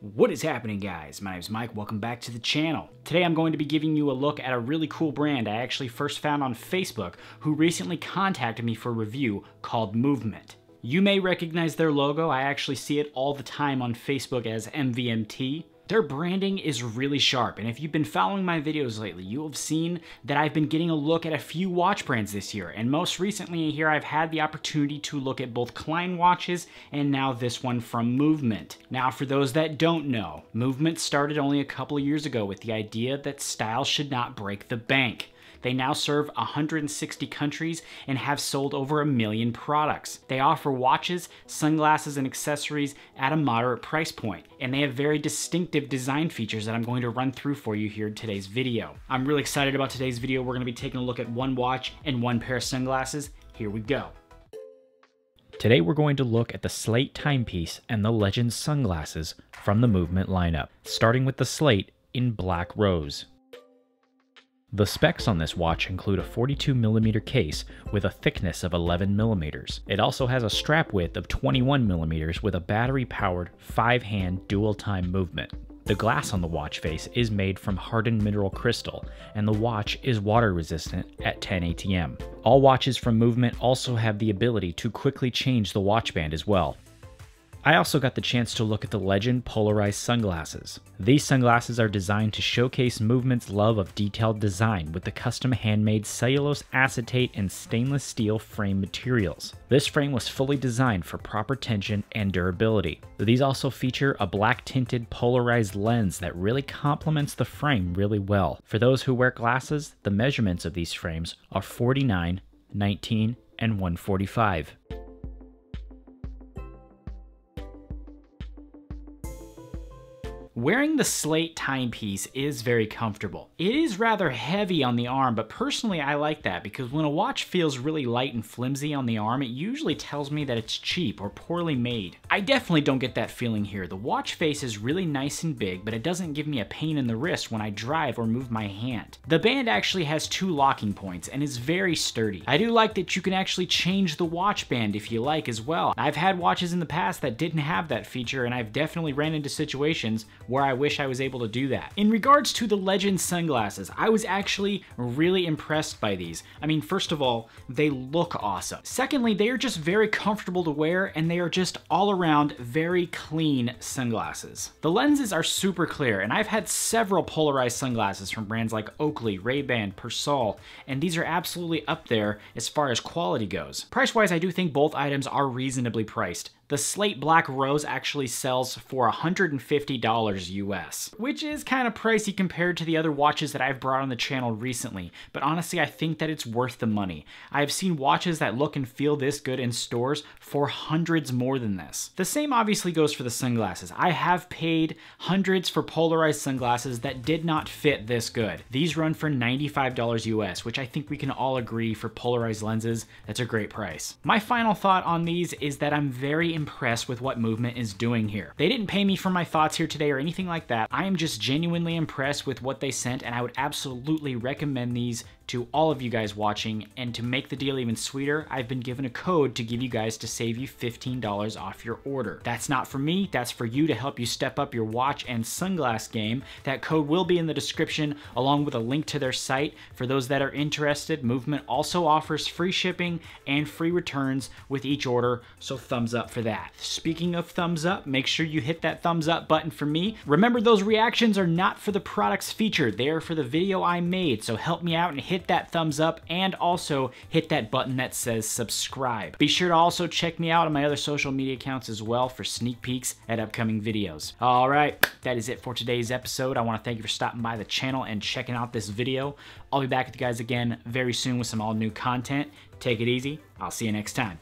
What is happening guys? My name is Mike, welcome back to the channel. Today I'm going to be giving you a look at a really cool brand I actually first found on Facebook who recently contacted me for review called Movement. You may recognize their logo, I actually see it all the time on Facebook as MVMT, their branding is really sharp, and if you've been following my videos lately, you have seen that I've been getting a look at a few watch brands this year, and most recently here I've had the opportunity to look at both Klein watches and now this one from Movement. Now for those that don't know, Movement started only a couple years ago with the idea that style should not break the bank. They now serve 160 countries and have sold over a million products. They offer watches, sunglasses, and accessories at a moderate price point, and they have very distinctive design features that I'm going to run through for you here in today's video. I'm really excited about today's video. We're gonna be taking a look at one watch and one pair of sunglasses. Here we go. Today we're going to look at the Slate timepiece and the Legend sunglasses from the Movement lineup, starting with the Slate in Black Rose. The specs on this watch include a 42mm case with a thickness of 11mm. It also has a strap width of 21mm with a battery-powered 5-hand dual-time movement. The glass on the watch face is made from hardened mineral crystal, and the watch is water resistant at 10 ATM. All watches from Movement also have the ability to quickly change the watch band as well, I also got the chance to look at the Legend polarized sunglasses. These sunglasses are designed to showcase Movement's love of detailed design with the custom handmade cellulose acetate and stainless steel frame materials. This frame was fully designed for proper tension and durability. These also feature a black tinted polarized lens that really complements the frame really well. For those who wear glasses, the measurements of these frames are 49, 19, and 145. Wearing the slate timepiece is very comfortable. It is rather heavy on the arm, but personally I like that because when a watch feels really light and flimsy on the arm, it usually tells me that it's cheap or poorly made. I definitely don't get that feeling here. The watch face is really nice and big, but it doesn't give me a pain in the wrist when I drive or move my hand. The band actually has two locking points and is very sturdy. I do like that you can actually change the watch band if you like as well. I've had watches in the past that didn't have that feature and I've definitely ran into situations where I wish I was able to do that. In regards to the Legend sunglasses, I was actually really impressed by these. I mean, first of all, they look awesome. Secondly, they are just very comfortable to wear and they are just all around very clean sunglasses. The lenses are super clear and I've had several polarized sunglasses from brands like Oakley, Ray-Ban, Persol, and these are absolutely up there as far as quality goes. Price-wise, I do think both items are reasonably priced the slate black rose actually sells for $150 US, which is kind of pricey compared to the other watches that I've brought on the channel recently, but honestly, I think that it's worth the money. I've seen watches that look and feel this good in stores for hundreds more than this. The same obviously goes for the sunglasses. I have paid hundreds for polarized sunglasses that did not fit this good. These run for $95 US, which I think we can all agree for polarized lenses, that's a great price. My final thought on these is that I'm very impressed with what Movement is doing here. They didn't pay me for my thoughts here today or anything like that. I am just genuinely impressed with what they sent and I would absolutely recommend these to all of you guys watching. And to make the deal even sweeter, I've been given a code to give you guys to save you $15 off your order. That's not for me, that's for you to help you step up your watch and sunglass game. That code will be in the description along with a link to their site. For those that are interested, Movement also offers free shipping and free returns with each order, so thumbs up for that. Speaking of thumbs up, make sure you hit that thumbs up button for me. Remember those reactions are not for the products featured, they are for the video I made, so help me out and hit hit that thumbs up and also hit that button that says subscribe. Be sure to also check me out on my other social media accounts as well for sneak peeks at upcoming videos. All right, that is it for today's episode. I wanna thank you for stopping by the channel and checking out this video. I'll be back with you guys again very soon with some all new content. Take it easy. I'll see you next time.